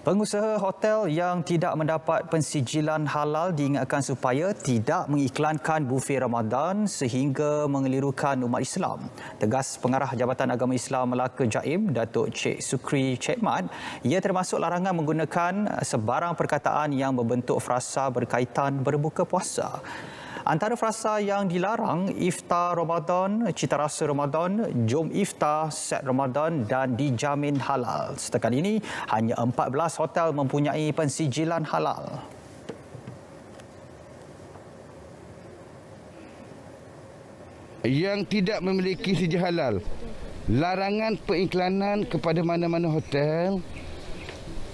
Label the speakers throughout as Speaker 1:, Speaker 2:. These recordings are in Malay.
Speaker 1: Pengusaha hotel yang tidak mendapat pensijilan halal diingatkan supaya tidak mengiklankan bufet Ramadan sehingga mengelirukan umat Islam. Tegas pengarah Jabatan Agama Islam Melaka Jaim, Datuk Cik Sukri Cik Mat, ia termasuk larangan menggunakan sebarang perkataan yang membentuk frasa berkaitan berbuka puasa. Antara frasa yang dilarang, iftar Ramadan, cita rasa Ramadan, jom iftar set Ramadan dan dijamin halal. Setakat ini, hanya 14 hotel mempunyai pensijilan halal.
Speaker 2: Yang tidak memiliki sijil halal, larangan pengiklanan kepada mana-mana hotel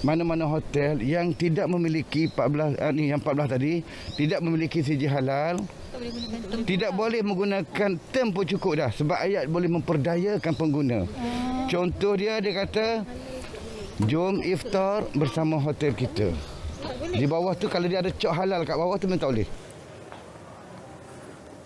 Speaker 2: mana-mana hotel yang tidak memiliki 14 uh, eh, ni yang 14 tadi tidak memiliki siji halal tidak boleh menggunakan tempo cukup dah sebab ayat boleh memperdayakan pengguna oh. contoh dia dia kata jom iftar bersama hotel kita di bawah tu kalau dia ada cok halal kat bawah tu memang tak boleh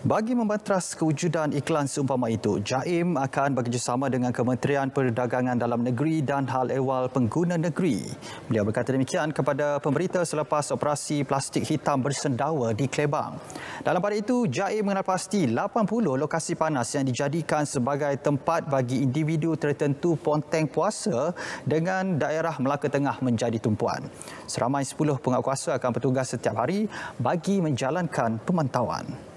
Speaker 1: bagi membatras kewujudan iklan seumpama itu, JAIM akan bekerjasama dengan Kementerian Perdagangan Dalam Negeri dan Hal Ehwal Pengguna Negeri. Beliau berkata demikian kepada pemberita selepas operasi plastik hitam bersendawa di Klebang. Dalam pada itu, JAIM mengenal pasti 80 lokasi panas yang dijadikan sebagai tempat bagi individu tertentu ponteng puasa dengan daerah Melaka Tengah menjadi tumpuan. Seramai 10 penguatkuasa akan bertugas setiap hari bagi menjalankan pemantauan.